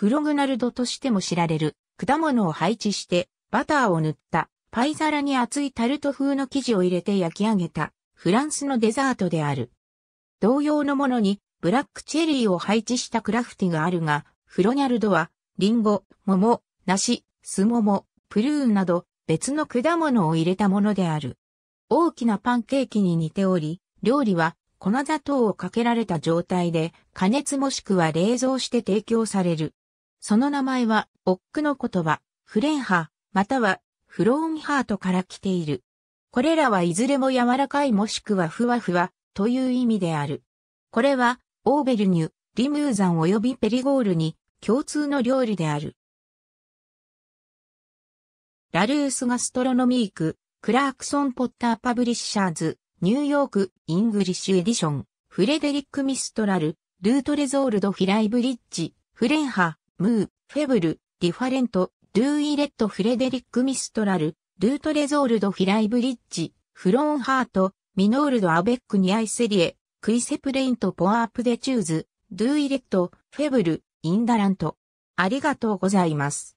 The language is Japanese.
フログナルドとしても知られる、果物を配置して、バターを塗った、パイ皿に厚いタルト風の生地を入れて焼き上げた、フランスのデザートである。同様のものに、ブラックチェリーを配置したクラフティがあるが、フロニャルドは、リンゴ、桃、梨、スモモ、プルーンなど、別の果物を入れたものである。大きなパンケーキに似ており、料理は粉砂糖をかけられた状態で加熱もしくは冷蔵して提供される。その名前は、ボックの言葉、フレンハ、または、フローンハートから来ている。これらはいずれも柔らかいもしくはふわふわという意味である。これは、オーベルニュ、リムーザン及びペリゴールに共通の料理である。ラルースガストロノミーク、クラークソン・ポッター・パブリッシャーズ、ニューヨーク・イングリッシュ・エディション、フレデリック・ミストラル、ルートレゾールド・フィライブリッジ、フレンハ、ムー、フェブル、ディファレント、ドゥーイレット・フレデリック・ミストラル、ルートレゾールド・フィライブリッジ、フローンハート、ミノールド・アベック・ニアイセリエ、クイセプレイント・ポアープ・デ・チューズ、ドゥーイレット、フェブル、インダラント。ありがとうございます。